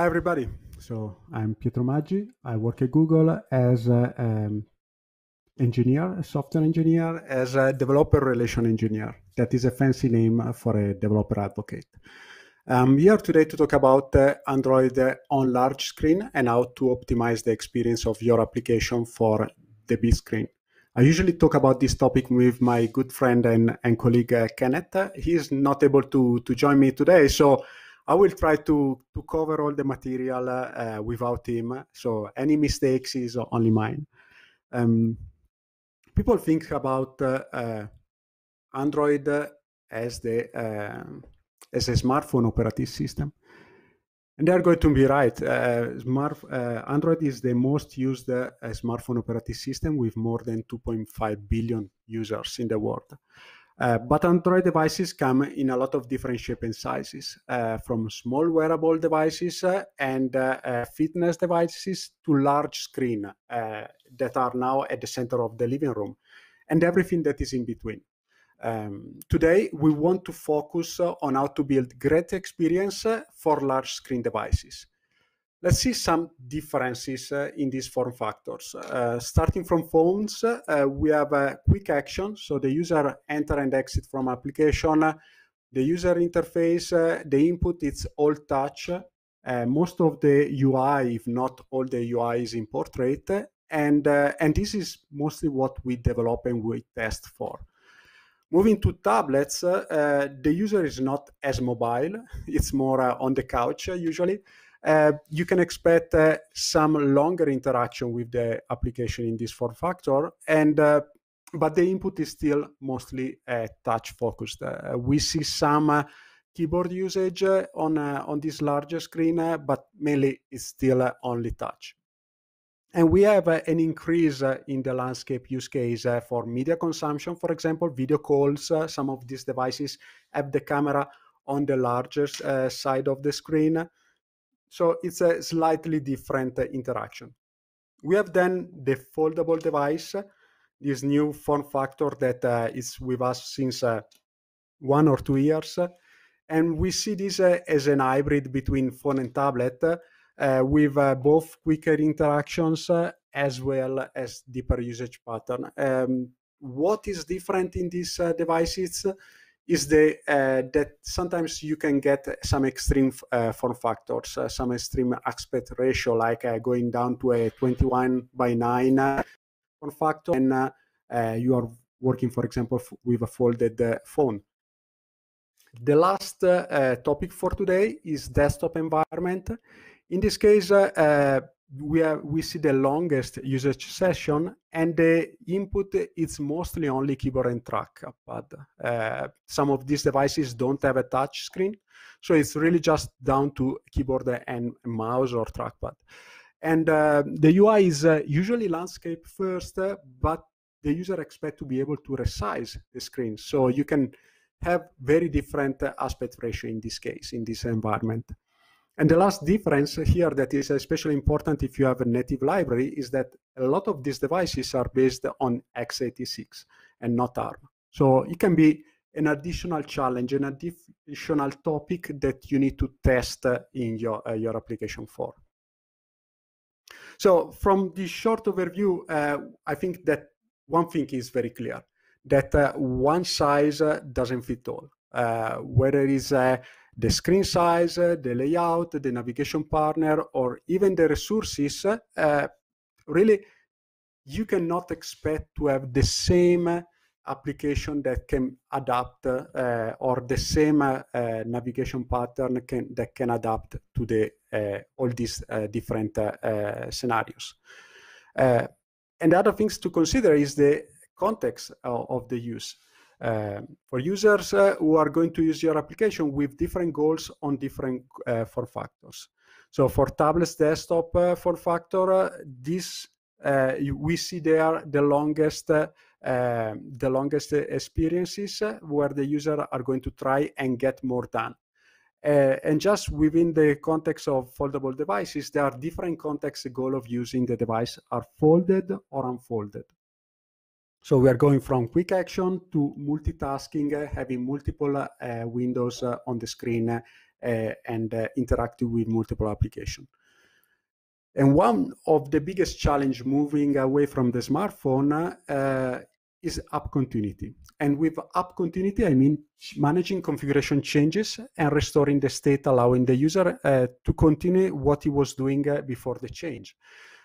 Hi, everybody. So I'm Pietro Maggi. I work at Google as an um, engineer, a software engineer, as a developer relation engineer. That is a fancy name for a developer advocate. I'm here today to talk about uh, Android on large screen and how to optimize the experience of your application for the big screen. I usually talk about this topic with my good friend and, and colleague uh, Kenneth. He is not able to, to join me today, so I will try to to cover all the material uh, without him. So any mistakes is only mine. Um, people think about uh, uh, Android as the uh, as a smartphone operating system. And they're going to be right. Uh, smart, uh, Android is the most used uh, smartphone operating system with more than 2.5 billion users in the world. Uh, but Android devices come in a lot of different shape and sizes, uh, from small wearable devices uh, and uh, uh, fitness devices to large screen that are now at the center of the living room, and everything that is in between. Um, today, we want to focus on how to build great experience for large screen devices. Let's see some differences uh, in these form factors. Uh, starting from phones, uh, we have a uh, quick action. So the user enter and exit from application. The user interface, uh, the input, it's all touch. Uh, most of the UI, if not all the UI is in portrait. And, and this is mostly what we develop and we test for. Moving to tablets, the user is not as mobile. It's more on the couch usually. Uh, you can expect uh, some longer interaction with the application in this form factor and uh, but the input is still mostly uh, touch focused. Uh, we see some uh, keyboard usage on on this larger screen, but mainly it's still only touch. And we have an increase in the landscape use case for media consumption, for example, video calls. some of these devices have the camera on the larger side of the screen. So it's a slightly different uh, interaction. We have then the foldable device, this new form factor that uh, is with us since uh, one or two years. And we see this uh, as an hybrid between phone and tablet uh, with uh, both quicker interactions as well as deeper usage pattern. Um, what is different in these devices? is the, uh, that sometimes you can get some extreme uh, form factors, uh, some extreme aspect ratio, like going down to a 21 by 9 form factor, and you are working, for example, with a folded phone. The last topic for today is desktop environment. In this case, uh, we have we see the longest usage session and the input is mostly only keyboard and trackpad uh, uh, some of these devices don't have a touch screen so it's really just down to keyboard and mouse or trackpad and uh, the ui is uh, usually landscape first uh, but the user expect to be able to resize the screen so you can have very different uh, aspect ratio in this case in this environment and the last difference here that is especially important if you have a native library is that a lot of these devices are based on x86 and not ARM. So it can be an additional challenge, an additional topic that you need to test in your, uh, your application for. So from this short overview, uh, I think that one thing is very clear, that uh, one size doesn't fit all. Uh, whether it's uh, the screen size, uh, the layout, the navigation partner, or even the resources, uh, really, you cannot expect to have the same uh, application that can adapt uh, or the same uh, uh, navigation pattern can, that can adapt to the all these different scenarios. and the other things to consider is the context of, of the use. Uh, for users uh, who are going to use your application with different goals on different uh, form factors. So for tablets, desktop form factor, this we see there the longest uh, um, the longest experiences where the user are going to try and get more done. Uh, and just within the context of foldable devices, there are different context goal of using the device are folded or unfolded. So we are going from quick action to multitasking, having multiple uh, windows uh, on the screen uh, and interacting with multiple applications. And one of the biggest challenge moving away from the smartphone uh, is app continuity. And with app continuity, I mean managing configuration changes and restoring the state, allowing the user uh, to continue what he was doing uh, before the change.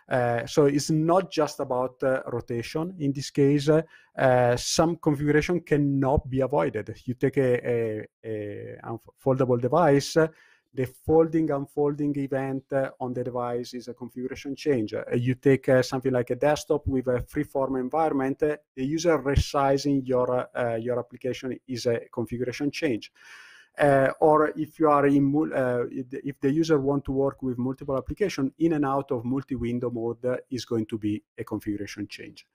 Uh, so it's not just about uh, rotation. In this case, uh, some configuration cannot be avoided. You take a, a, a foldable device, the folding unfolding event on the device is a configuration change. you take something like a desktop with a freeform environment, the user resizing your your application is a configuration change uh, or if you are in uh, if the user want to work with multiple application in and out of multi-window mode is going to be a configuration change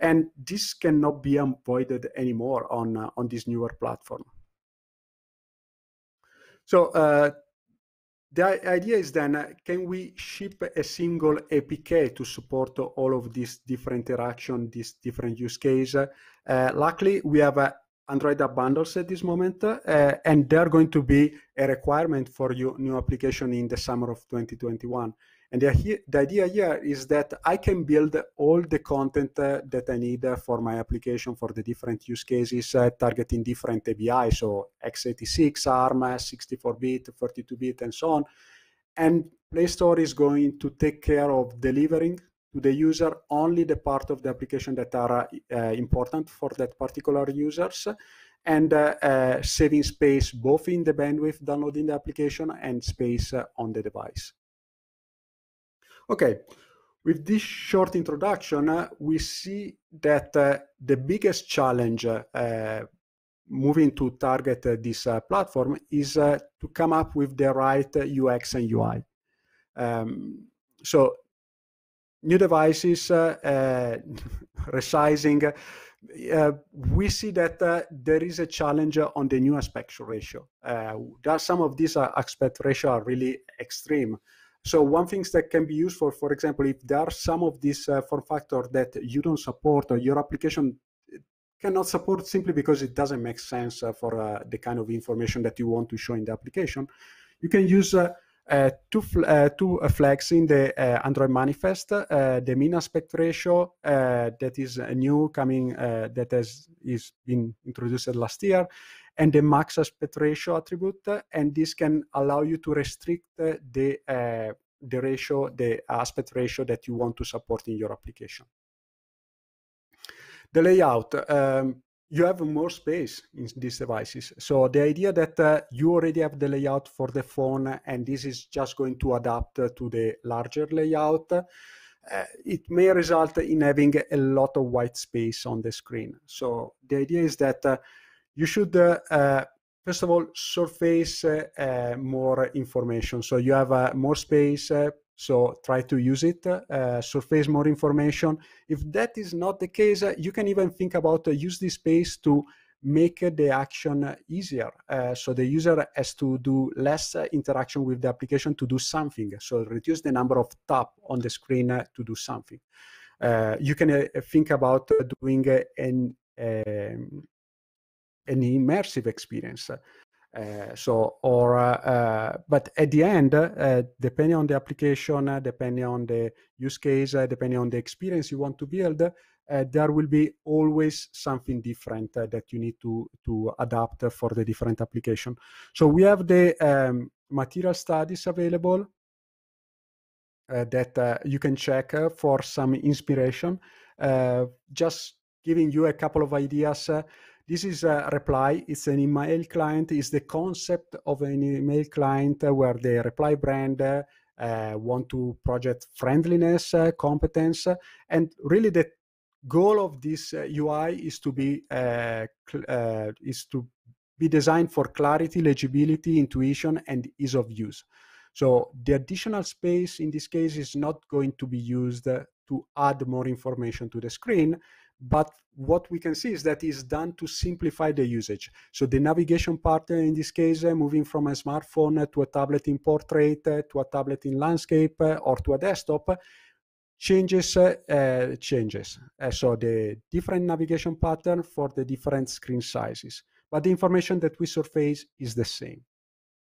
and this cannot be avoided anymore on uh, on this newer platform so uh, the idea is then uh, can we ship a single apk to support all of these different interaction these different use cases? Uh, luckily we have a Android bundles at this moment, uh, and they're going to be a requirement for your new application in the summer of 2021. And the, the idea here is that I can build all the content uh, that I need uh, for my application for the different use cases uh, targeting different ABI, so x86, ARM, 64-bit, 32-bit, and so on. And Play Store is going to take care of delivering to the user only the part of the application that are uh, important for that particular users and uh, uh, saving space both in the bandwidth downloading the application and space on the device. Okay, with this short introduction, uh, we see that uh, the biggest challenge uh, moving to target this platform is to come up with the right UX and UI. Um, so new devices, uh, uh, resizing, uh, uh, we see that uh, there is a challenge on the new aspect ratio. some of these aspect ratio are really extreme. So one thing that can be useful, for example, if there are some of these form factor that you don't support or your application cannot support simply because it doesn't make sense for the kind of information that you want to show in the application, you can use Eh, two, eh, two eh, flags in the Android manifest, the mean aspect ratio that is new coming, that has is been introduced last year, and the max aspect ratio attribute. And this can allow you to restrict the the ratio, the aspect ratio that you want to support in your application. The layout. Um, you have more space in these devices. So the idea that uh, you already have the layout for the phone and this is just going to adapt uh, to the larger layout, uh, it may result in having a lot of white space on the screen. So the idea is that uh, you should, uh, uh, first of all, surface more information. So you have more space, so try to use it, uh, uh, surface more information. If that is not the case, uh, you can even think about uh, use this space to make uh, the action uh, easier. so the user has to do less interaction with the application to do something. So reduce the number of tap on the screen to do something. you can think about doing an, um, an immersive experience. Eh, so, or, eh, but at the end, eh, depending on the application, depending on the use case, depending on the experience you want to build, uh, there will be always something different uh, that you need to to adapt uh, for the different application. So we have the um, material studies available that you can check for some inspiration. just giving you a couple of ideas this is a reply. It's an email client. It's the concept of an email client where the reply brand uh, want to project friendliness, uh, competence, and really the goal of this uh, UI is to be uh, uh, is to be designed for clarity, legibility, intuition, and ease of use. So the additional space in this case is not going to be used to add more information to the screen, but what we can see is that it's done to simplify the usage. So the navigation pattern in this case, uh, moving from a smartphone uh, to a tablet in portrait, uh, to a tablet in landscape, uh, or to a desktop, changes uh, changes. Uh, so the different navigation pattern for the different screen sizes. But the information that we surface is the same.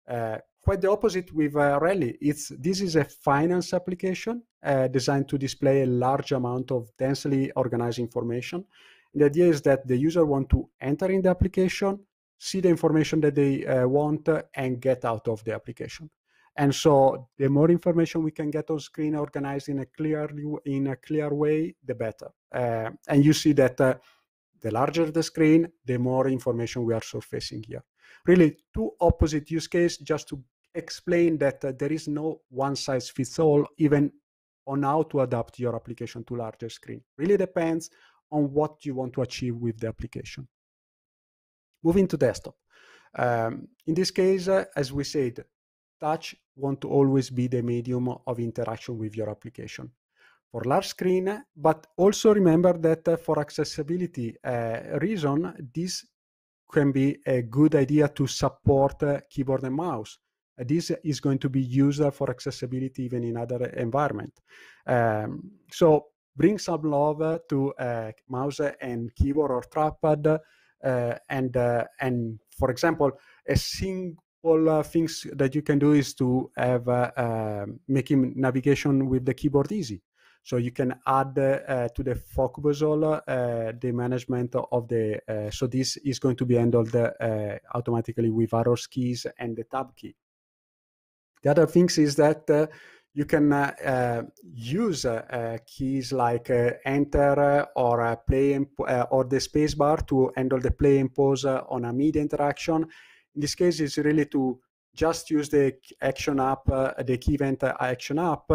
Uh, quite the opposite with uh, Rally. It's this is a finance application uh, designed to display a large amount of densely organized information. And the idea is that the user want to enter in the application, see the information that they uh, want, and get out of the application. And so, the more information we can get on screen organized in a clear in a clear way, the better. Uh, and you see that uh, the larger the screen, the more information we are surfacing here really two opposite use cases just to explain that uh, there is no one size fits all even on how to adapt your application to larger screen really depends on what you want to achieve with the application moving to desktop um, in this case uh, as we said touch want to always be the medium of interaction with your application for large screen but also remember that uh, for accessibility uh, reason this can be a good idea to support uh, keyboard and mouse. Uh, this is going to be used uh, for accessibility even in other environment. Um, so bring some love uh, to uh, mouse and keyboard or trackpad, and and for example, a single all things that you can do is to have making navigation with the keyboard easy. So you can add uh, to the focus uh, the management of the, uh, so this is going to be handled uh, automatically with arrow keys and the tab key. The other things is that uh, you can uh, use keys like enter or play or the spacebar to handle the play and pause on a media interaction. In this case, it's really to just use the action app, the key event action app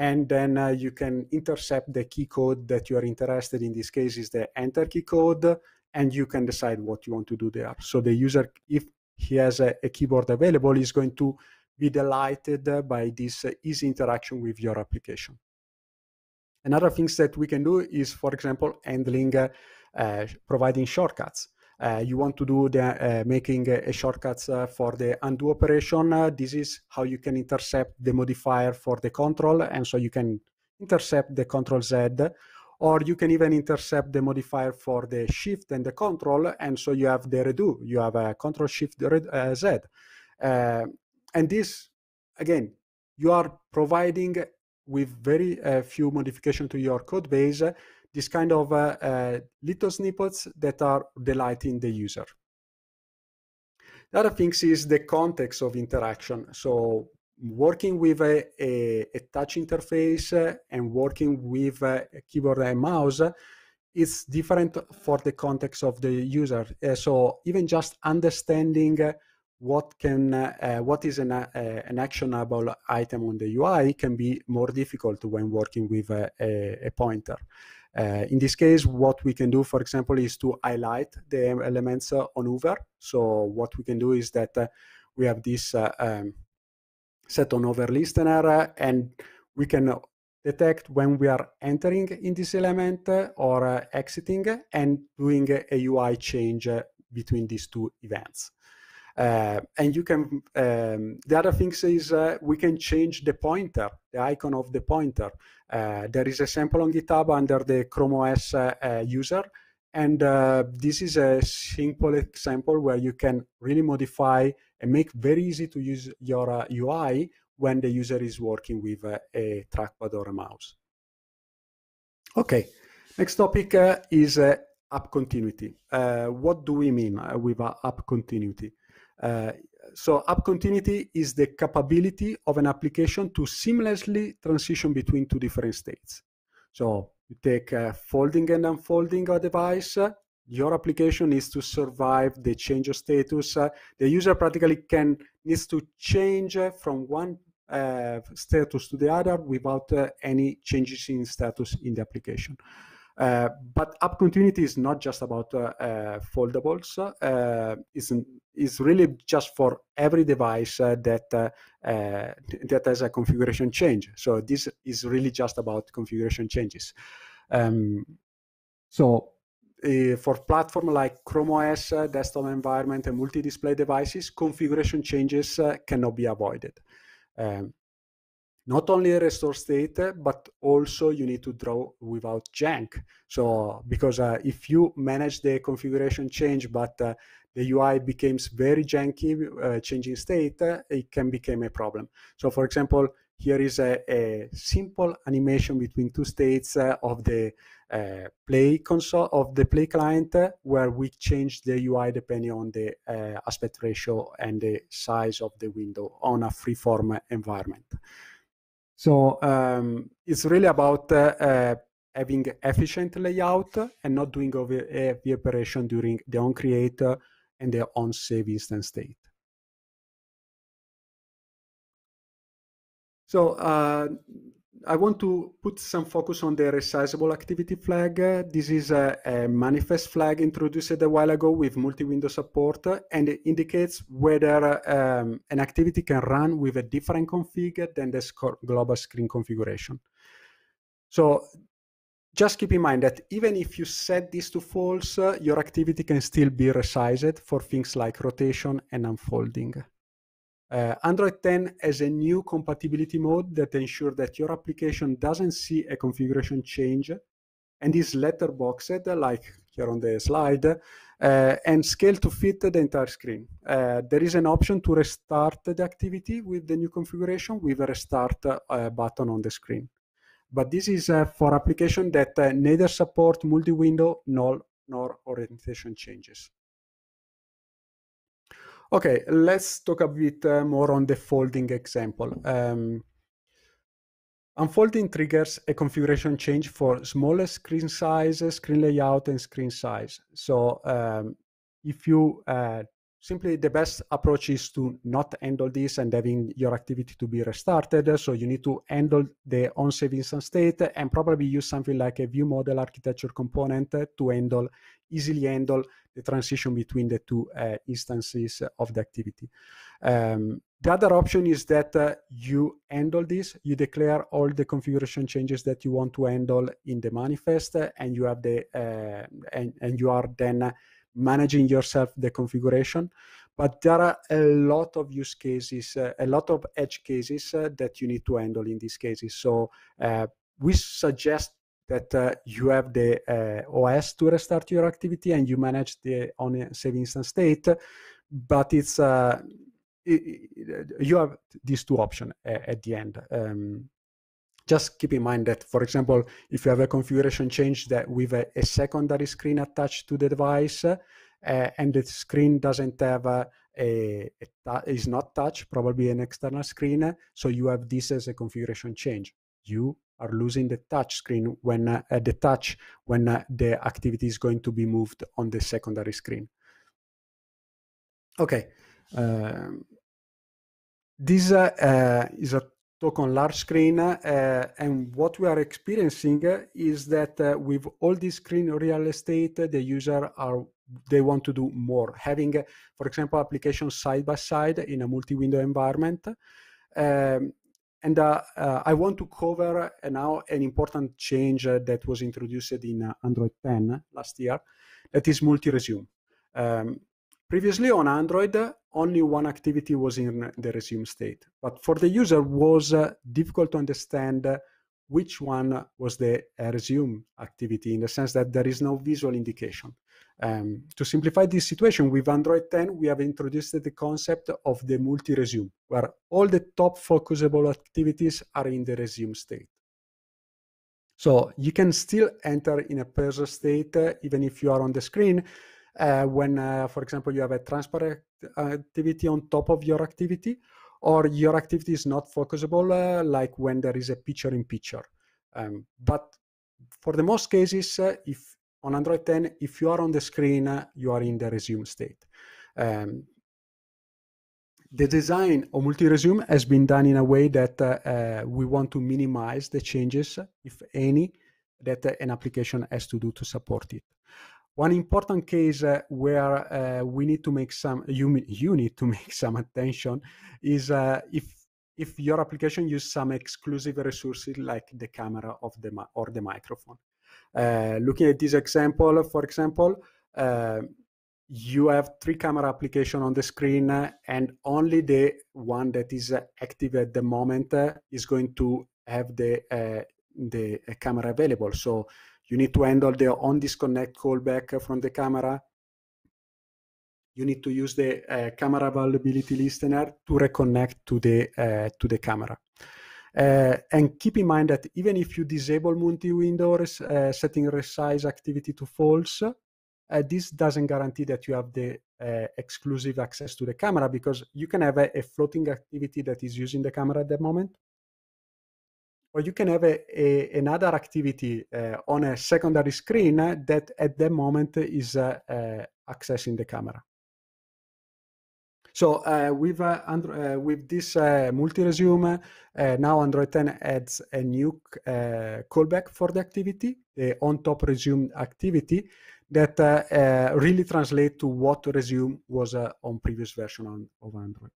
and then uh, you can intercept the key code that you are interested in. this case is the enter key code and you can decide what you want to do there so the user if he has a, a keyboard available is going to be delighted by this uh, easy interaction with your application another things that we can do is for example handling uh, uh providing shortcuts uh, you want to do the uh, making a, shortcuts uh, for the undo operation. this is how you can intercept the modifier for the control, and so you can intercept the control Z or you can even intercept the modifier for the shift and the control, and so you have the redo. You have a control shift Z. Uh, and this, again, you are providing with very uh, few modification to your code base these kind of uh, uh, little snippets that are delighting the user. The other things is the context of interaction. So working with a, a, a touch interface uh, and working with a keyboard and mouse is different for the context of the user. so even just understanding what can what is an, an actionable item on the UI can be more difficult when working with a, a pointer. Uh, in this case, what we can do, for example, is to highlight the elements uh, on over. So what we can do is that uh, we have this uh, um, set on over listener, uh, and we can detect when we are entering in this element uh, or exiting and doing a UI change between these two events. Uh, and you can, um, the other thing is uh, we can change the pointer, the icon of the pointer. Uh, there is a sample on GitHub under the Chrome OS uh, uh, user. And uh, this is a simple example where you can really modify and make very easy to use your UI when the user is working with a trackpad or a mouse. Okay, next topic is app continuity. what do we mean with app continuity? Uh, so app continuity is the capability of an application to seamlessly transition between two different states. So you take uh, folding and unfolding a device, your application needs to survive the change of status. Uh, the user practically can needs to change uh, from one uh, status to the other without any changes in status in the application. Uh, but app continuity is not just about uh, uh, foldables. it's, it's really just for every device that that has a configuration change. So this is really just about configuration changes. Um, so uh, for platform like Chrome OS, uh, desktop environment, and multi-display devices, configuration changes uh, cannot be avoided. Um, not only restore state, but also you need to draw without jank. So because uh, if you manage the configuration change, but uh, the UI becomes very janky, uh, changing state, uh, it can become a problem. So for example, here is a, a simple animation between two states uh, of the uh, play console of the play client where we change the UI depending on the aspect ratio and the size of the window on a freeform environment. So um, it's really about uh, uh, having efficient layout and not doing over the operation during the on create and the on save instance state. So uh, I want to put some focus on the resizable activity flag. this is a, a, manifest flag introduced a while ago with multi-window support, and it indicates whether um, an activity can run with a different config than the global screen configuration. So just keep in mind that even if you set this to false, your activity can still be resized for things like rotation and unfolding. Uh, Android 10 has a new compatibility mode that ensures that your application doesn't see a configuration change and is letterboxed, like here on the slide, uh, and scaled to fit the entire screen. Uh, there is an option to restart the activity with the new configuration with a restart uh, button on the screen. But this is uh, for applications that uh, neither support multi-window nor, nor orientation changes. Okay, let's talk a bit uh, more on the folding example. Um, unfolding triggers a configuration change for smaller screen sizes, screen layout, and screen size. So um, if you uh, simply the best approach is to not handle this and having your activity to be restarted. So you need to handle the on-save instance state and probably use something like a view model architecture component to handle easily handle the transition between the two uh, instances of the activity. Um, the other option is that uh, you handle this, you declare all the configuration changes that you want to handle in the manifest, and you have the uh, and and you are then managing yourself the configuration. But there are a lot of use cases, uh, a lot of edge cases uh, that you need to handle in these cases. So uh, we suggest that uh, you have the uh, OS to restart your activity and you manage the on save instance state. But it's it, you have these two options at the end. Um, just keep in mind that, for example, if you have a configuration change that with a, a secondary screen attached to the device uh, and the screen doesn't have a, a, a is not touch, probably an external screen, so you have this as a configuration change. You are losing the touch screen when uh, the touch when uh, the activity is going to be moved on the secondary screen. Okay. Um, this uh, uh is a talk on large screen. Uh, and what we are experiencing uh, is that uh, with all this screen real estate, the user are they want to do more. Having, for example, applications side by side in a multi-window environment. Um, and uh, uh, I want to cover uh, now an important change that was introduced in Android 10 last year, that is multi-resume. Um, Previously on Android, only one activity was in the resume state, but for the user was uh, difficult to understand which one was the uh, resume activity in the sense that there is no visual indication. Um, to simplify this situation, with Android 10, we have introduced the concept of the multi-resume, where all the top focusable activities are in the resume state. So you can still enter in a cursor state, uh, even if you are on the screen, uh, when, uh, for example, you have a transport activity on top of your activity, or your activity is not focusable, uh, like when there is a picture in picture. Um, but for the most cases, uh, if on Android 10, if you are on the screen, uh, you are in the resume state. Um, the design of multi-resume has been done in a way that uh, uh, we want to minimize the changes, if any, that an application has to do to support it. One important case uh, where uh, we need to make some you, you need to make some attention is uh, if if your application uses some exclusive resources like the camera of the or the microphone. Uh, looking at this example, for example, uh, you have three camera application on the screen uh, and only the one that is active at the moment is going to have the the camera available. So you need to handle the on disconnect callback from the camera. You need to use the uh, camera availability listener to reconnect to the uh, to the camera. Uh, and keep in mind that even if you disable multi-window res uh, setting resize activity to false, uh, this doesn't guarantee that you have the uh, exclusive access to the camera because you can have a, a floating activity that is using the camera at that moment or you can have a, a another activity uh, on a secondary screen that at the moment is uh, uh, accessing the camera. So uh, with, uh, Andro- uh, with this multi-resume, now Android 10 adds a new callback for the activity, the on-top resume activity, that really translates to what resume was on previous version on, of Android.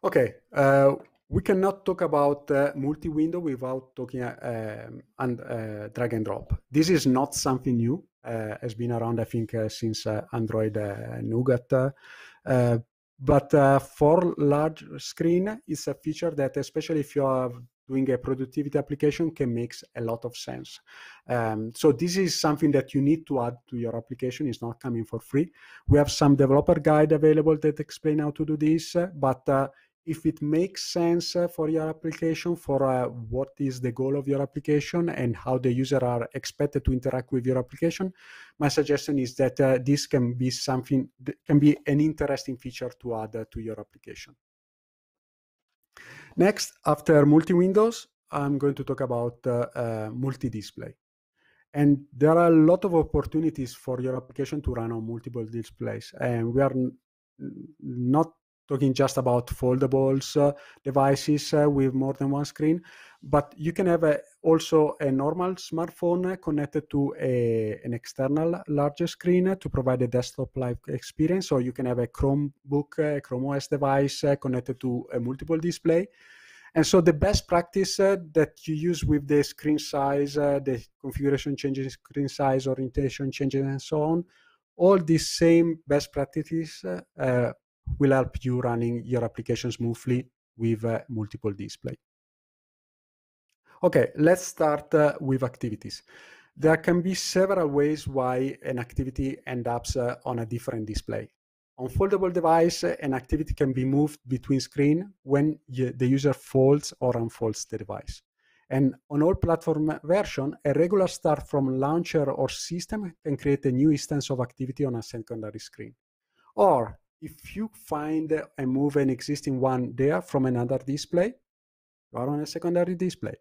Okay, uh, we cannot talk about uh, multi-window without talking uh, um, and uh, drag and drop. This is not something new. Uh, has been around, I think, since Android Nougat. but for large screen, it's a feature that, especially if you are doing a productivity application can make a lot of sense. Um, so this is something that you need to add to your application. It's not coming for free. We have some developer guide available that explain how to do this, but uh, if it makes sense uh, for your application, for uh, what is the goal of your application and how the user are expected to interact with your application, my suggestion is that uh, this can be something that can be an interesting feature to add uh, to your application. Next, after multi-windows, I'm going to talk about uh, uh, multi-display. And there are a lot of opportunities for your application to run on multiple displays. And we are not talking just about foldables uh, devices uh, with more than one screen. But you can have a, also a normal smartphone uh, connected to a, an external larger screen to provide a desktop-like experience. or you can have a Chromebook, a Chrome OS device connected to a multiple display. And so the best practice uh, that you use with the screen size, uh, the configuration changes, screen size, orientation changes, and so on, all these same best practices uh, will help you running your application smoothly with uh, multiple display. Okay, let's start uh, with activities. There can be several ways why an activity ends up uh, on a different display. On foldable device, uh, an activity can be moved between screen when the user folds or unfolds the device. And on all platform version, a regular start from launcher or system can create a new instance of activity on a secondary screen. Or if you find and move an existing one there from another display, you are on a secondary display.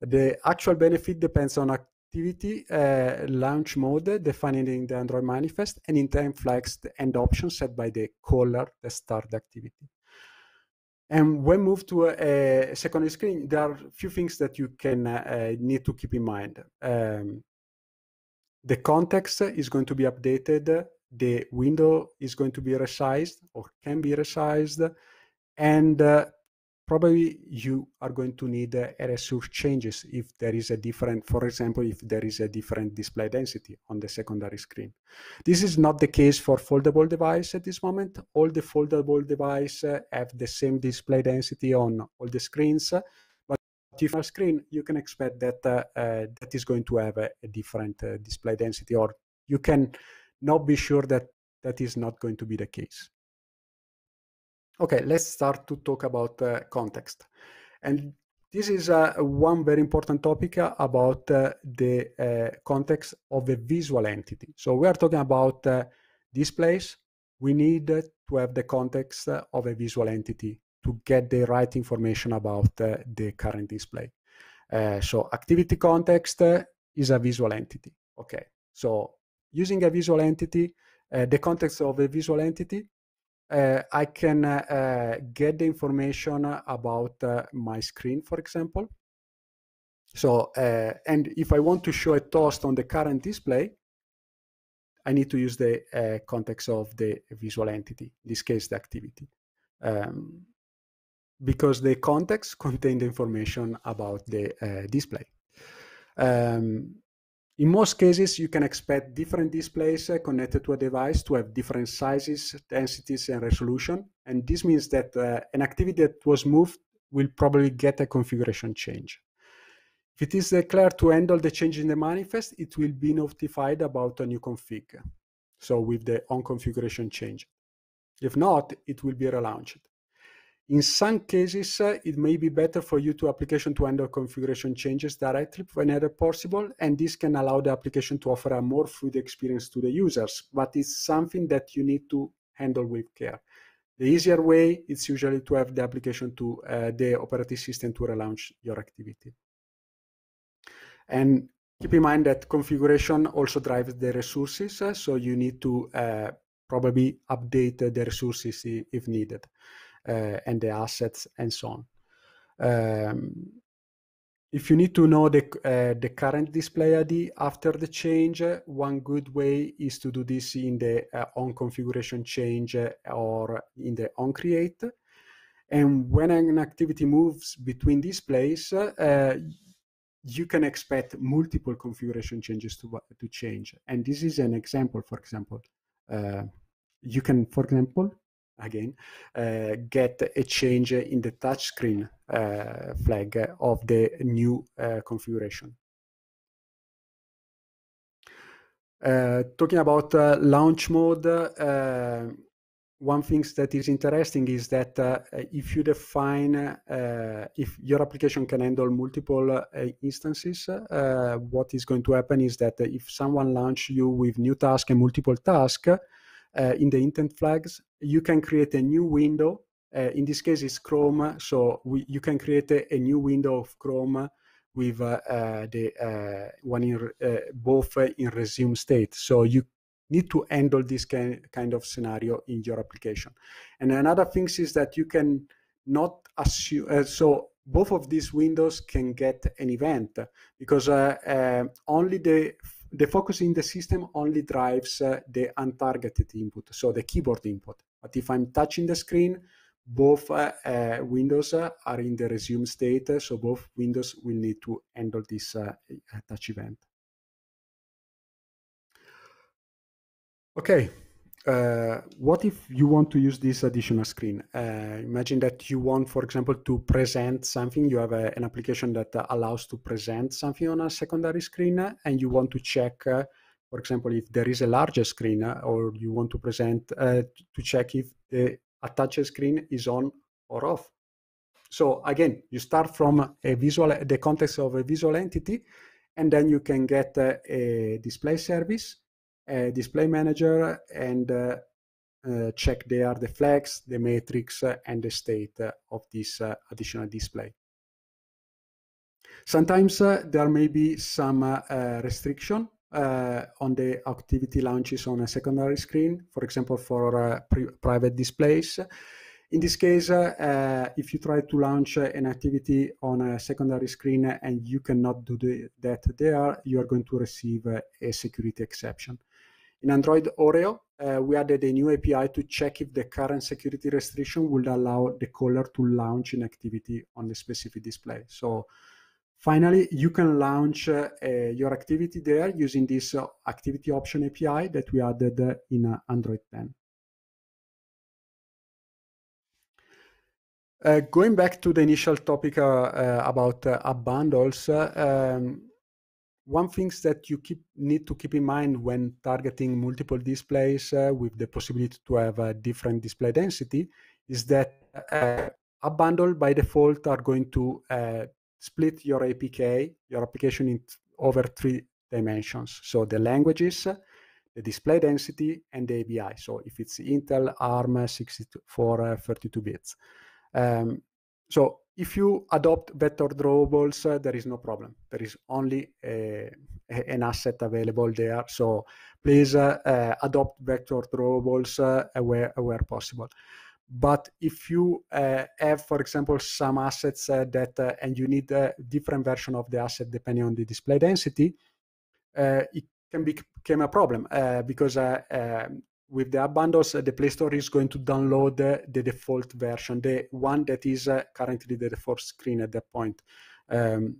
The actual benefit depends on activity, uh, launch mode defined in the Android manifest, and intent flags and options set by the caller that start the activity. And when moved to a, a secondary screen, there are a few things that you can uh, need to keep in mind. Um, the context is going to be updated the window is going to be resized or can be resized and uh, probably you are going to need uh, resource changes if there is a different for example if there is a different display density on the secondary screen this is not the case for foldable device at this moment all the foldable device uh, have the same display density on all the screens uh, but if a screen you can expect that uh, uh, that is going to have a, a different display density or you can not be sure that that is not going to be the case. Okay, let's start to talk about uh, context. And this is uh, one very important topic uh, about uh, the uh, context of a visual entity. So we are talking about displays. Uh, we need to have the context of a visual entity to get the right information about the current display. so activity context is a visual entity. Okay, so using a visual entity, uh, the context of a visual entity, uh, I can uh, get the information about my screen, for example. So, and if I want to show a toast on the current display, I need to use the uh, context of the visual entity, in this case, the activity, um, because the context contains the information about the uh, display. Um, in most cases, you can expect different displays uh, connected to a device to have different sizes, densities, and resolution. And this means that uh, an activity that was moved will probably get a configuration change. If it is declared to handle the change in the manifest, it will be notified about a new config. So with the on configuration change. If not, it will be relaunched. In some cases, uh, it may be better for you to application to handle configuration changes directly whenever possible, and this can allow the application to offer a more fluid experience to the users, but it's something that you need to handle with care. The easier way is usually to have the application to uh, the operating system to relaunch your activity. And keep in mind that configuration also drives the resources, uh, so you need to uh, probably update the resources if needed. Uh, and the assets and so on. Um, if you need to know the, uh, the current display ID after the change, one good way is to do this in the uh, on configuration change uh, or in the on create. And when an activity moves between displays, uh, you can expect multiple configuration changes to, uh, to change. And this is an example, for example. you can, for example, again, uh, get a change in the touchscreen uh, flag of the new uh, configuration. Uh, talking about uh, launch mode, uh, one thing that is interesting is that if you define if your application can handle multiple instances, what is going to happen is that if someone launches you with new task and multiple tasks, uh, in the intent flags, you can create a new window. Uh, in this case, it's Chrome, so we, you can create a, a, new window of Chrome with uh, the one in both in resume state. So you need to handle this kind of scenario in your application. And another thing is that you can not assume, uh, so both of these windows can get an event because uh, uh, only the the focus in the system only drives uh, the untargeted input, so the keyboard input. But if I'm touching the screen, both uh, uh, windows uh, are in the resume state, uh, so both windows will need to handle this uh, touch event. Okay, uh, what if you want to use this additional screen? Uh, imagine that you want, for example, to present something. You have a, uh, an application that allows to present something on a secondary screen, and you want to check, uh, for example, if there is a larger screen, uh, or you want to present uh, to check if the attached screen is on or off. So again, you start from a visual, the context of a visual entity, and then you can get a display service display manager and uh, uh, check there the flags, the matrix, uh, and the state of this additional display. Sometimes there may be some restriction uh, on the activity launches on a secondary screen, for example, for uh, private displays. In this case, uh, if you try to launch an activity on a secondary screen and you cannot do the, that there, you are going to receive a security exception. In Android Oreo, uh, we added a new API to check if the current security restriction would allow the caller to launch an activity on the specific display. So finally, you can launch uh, uh, your activity there using this uh, activity option API that we added uh, in uh, Android 10. going back to the initial topic about app bundles, um, one things that you keep need to keep in mind when targeting multiple displays uh, with the possibility to have a different display density is that uh, a bundle by default are going to uh, split your APK, your application in over three dimensions. So the languages, the display density, and the ABI. So if it's Intel, ARM, 64, uh, 32 bits. Um, so if you adopt vector drawables, uh, there is no problem. There is only a, uh, a, an asset available there. So please uh, uh, adopt vector drawables uh, where, where possible. But if you uh, have, for example, some assets that, and you need a different version of the asset depending on the display density, it can become a problem because um, with the app bundles, uh, the Play Store is going to download the default version, the one that is uh, currently the default screen at that point. Um,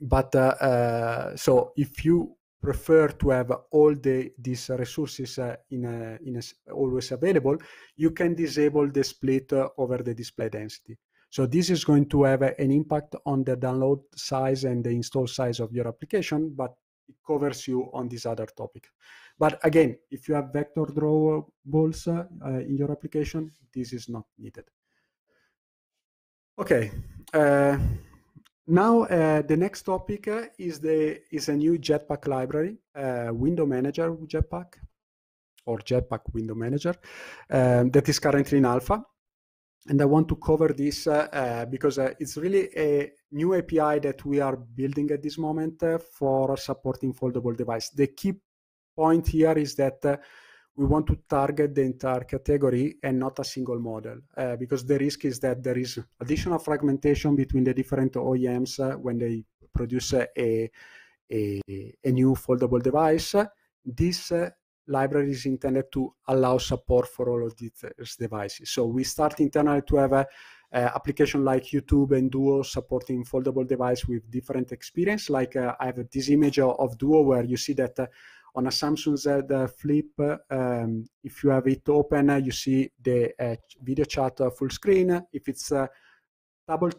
but uh, so if you prefer to have all the these resources uh, in, a, in a, always available, you can disable the split uh, over the display density. So this is going to have an impact on the download size and the install size of your application, but it covers you on this other topic. But again, if you have vector drawables uh, in your application, this is not needed. Okay. Uh, now uh, the next topic uh, is the is a new Jetpack library, uh, window manager Jetpack or Jetpack window manager um, that is currently in alpha and I want to cover this uh, uh, because uh, it's really a new API that we are building at this moment for supporting foldable device. The key point here is that we want to target the entire category and not a single model uh, because the risk is that there is additional fragmentation between the different OEMs uh, when they produce uh, a, a, a, new foldable device. This library is intended to allow support for all of uh, these devices. So we start internally to have a, a application like YouTube and Duo supporting foldable device with different experience. Like uh, I have this image of, Duo where you see that uh, on a Samsung Z uh, Flip, uh, um, if you have it open, you see the video chat full screen. If it's double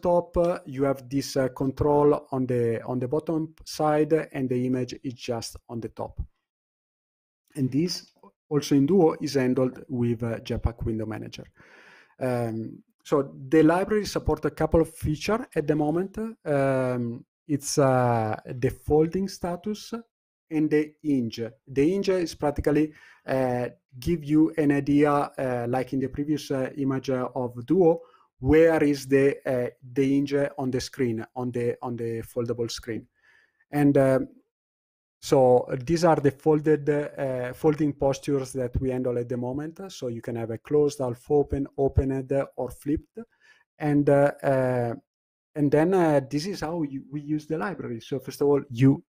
uh, you have this uh, control on the on the bottom side and the image is just on the top and this also in Duo is handled with uh, Jetpack Window Manager. Um, so the library supports a couple of features at the moment. Um, it's uh, the folding status and the hinge. The hinge is practically uh, give you an idea, uh, like in the previous uh, image uh, of Duo, where is the uh, the hinge on the screen, on the on the foldable screen, and um, so uh, these are the folded uh, folding postures that we handle at the moment. So you can have a closed, half open, opened, uh, or flipped. And uh, uh, and then uh, this is how you, we use the library. So first of all, you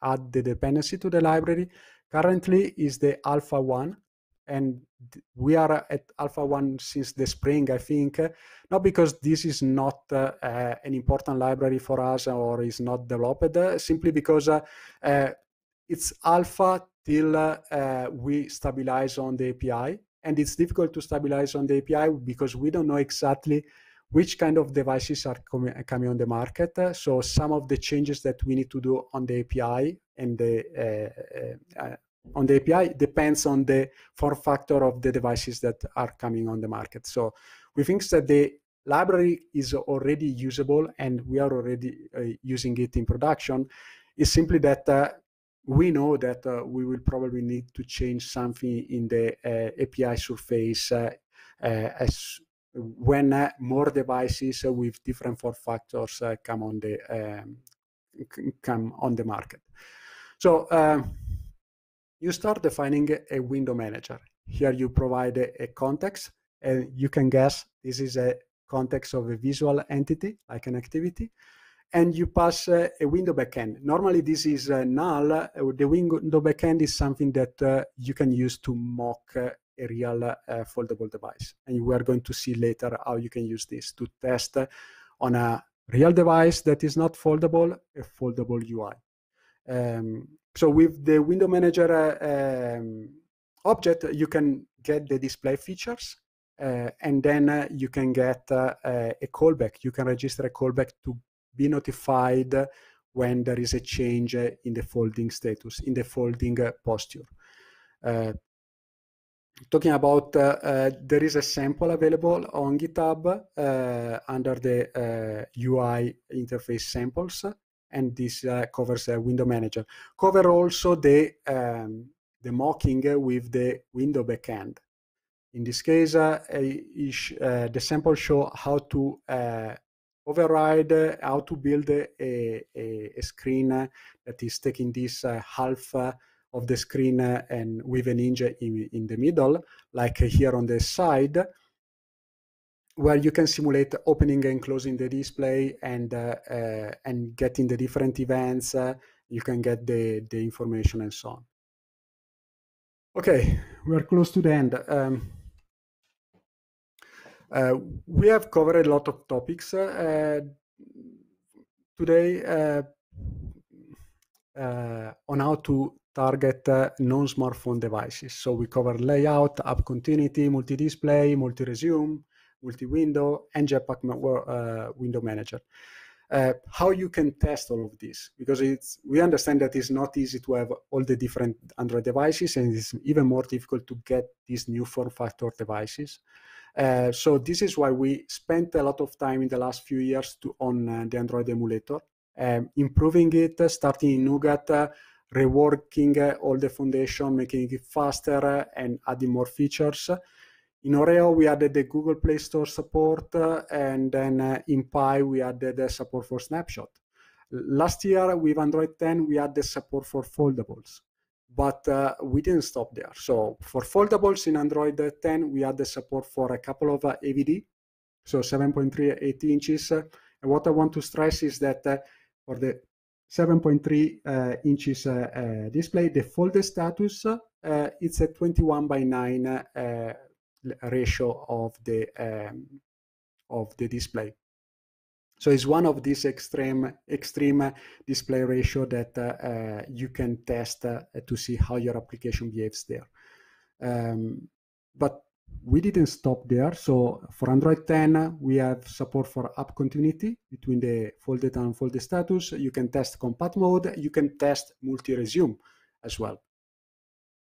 add the dependency to the library. Currently is the alpha one, and we are at alpha 1 since the spring i think not because this is not uh, uh, an important library for us or is not developed uh, simply because it's alpha till uh, we stabilize on the API. And it's difficult to stabilize on the API because we don't know exactly which kind of devices are com uh, coming on the market. Uh, so some of the changes that we need to do on the API and the uh, uh on the API depends on the form factor of the devices that are coming on the market. So we think that the library is already usable and we are already using it in production. It's simply that we know that uh, we will probably need to change something in the uh, API surface uh, uh, as when uh, more devices uh, with different form factors come on the um, come on the market. So um, you start defining a window manager. Here you provide a, a context, and you can guess this is a context of a visual entity like an activity and you pass uh, a window backend. Normally, this is uh, null. Uh, the window backend is something that uh, you can use to mock uh, a real uh, foldable device. And we are going to see later how you can use this to test on a real device that is not foldable, a foldable UI. Um, so with the window manager um, object, you can get the display features uh, and then uh, you can get uh, a callback. You can register a callback to be notified when there is a change in the folding status, in the folding uh, posture. Uh, talking about, uh, uh, there is a sample available on GitHub uh, under the UI uh, interface samples, and this covers window manager. Cover also the, um, the mocking with the window backend. In this case, the sample show how to override, how to build a, a, a screen that is taking this uh, half of the screen uh, and with an ninja in, in the middle, like here on the side, where you can simulate opening and closing the display and uh, uh, and getting the different events. Uh, you can get the, the information and so on. Okay, we're close to the end. Um, uh, we have covered a lot of topics uh, today uh, uh, on how to target non-smartphone devices. So we cover layout, app continuity, multi-display, multi-resume, multi-window, and Jetpack window manager. Uh, how you can test all of this because it's we understand that it's not easy to have all the different android devices and it's even more difficult to get these new form factor devices uh, so this is why we spent a lot of time in the last few years to, on uh, the Android emulator, um, improving it, uh, starting in Nougat, uh, reworking uh, all the foundation, making it faster and adding more features. In Oreo, we added the Google Play Store support, and then in Pi, we added the support for Snapshot. Last year, with Android 10, we added support for foldables but uh, we didn't stop there. So for foldables in Android 10, we added support for a couple of uh, AVD, so 7.3, 8 inches. and what I want to stress is that uh, for the 7.3 uh, inches uh, uh, display, the folded status, it's a 21 by 9 ratio of the um, of the display. So it's one of these extreme extreme display ratio that uh, uh you can test uh, to see how your application behaves there. Um, but we didn't stop there. So for Android 10, we have support for app continuity between the folded and unfolded status. You can test compat mode. You can test multi-resume as well.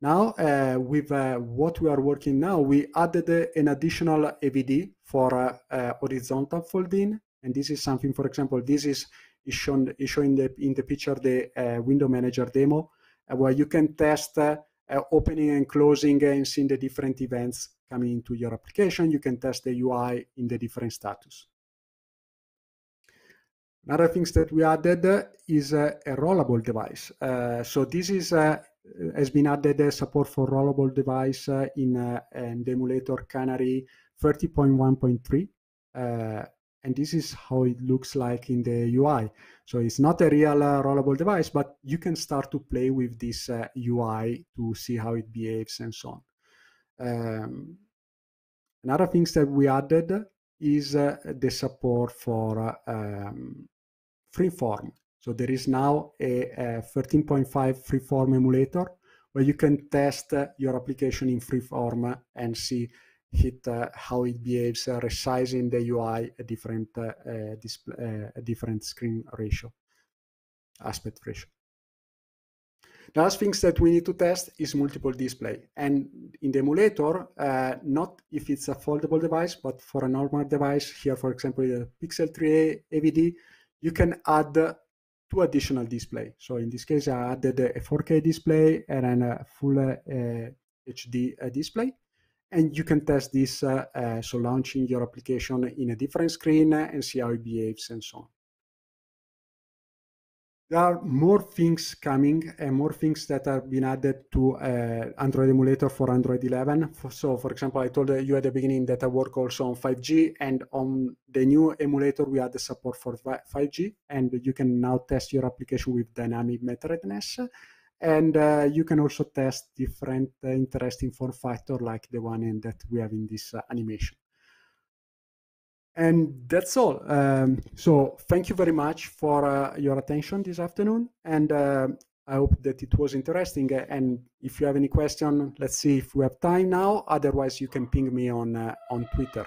Now, uh, with uh, what we are working now, we added uh, an additional AVD for uh, horizontal folding and this is something, for example, this is, is shown is showing the, in the picture the uh, window manager demo, uh, where you can test uh, uh opening and closing and seeing the different events coming into your application. You can test the UI in the different status. Another things that we added uh, is a, uh, a rollable device. so this is has been added support for rollable device in, in the emulator Canary 30.1.3 and this is how it looks like in the UI. So it's not a real uh, rollable device, but you can start to play with this uh, UI to see how it behaves and so on. Um, another things that we added is uh, the support for uh, um, freeform. So there is now a, a 13.5 freeform emulator where you can test uh, your application in freeform and see hit uh, how it behaves uh, resizing the UI a different uh, display, a different screen ratio, aspect ratio. The last things that we need to test is multiple display. And in the emulator, uh, not if it's a foldable device, but for a normal device, here, for example, the Pixel 3a AVD, you can add two additional display. So in this case, I added a 4K display and then a full uh, HD display. And you can test this, uh, uh, so launching your application in a different screen and see how it behaves and so on. There are more things coming and more things that have been added to uh, Android emulator for Android 11. So, for example, I told you at the beginning that I work also on 5G and on the new emulator, we add the support for 5G and you can now test your application with dynamic metadata. And uh, you can also test different uh, interesting form factor like the one in, that we have in this uh, animation. And that's all. Um, so thank you very much for uh, your attention this afternoon. And uh, I hope that it was interesting. And if you have any question, let's see if we have time now. Otherwise, you can ping me on, uh, on Twitter.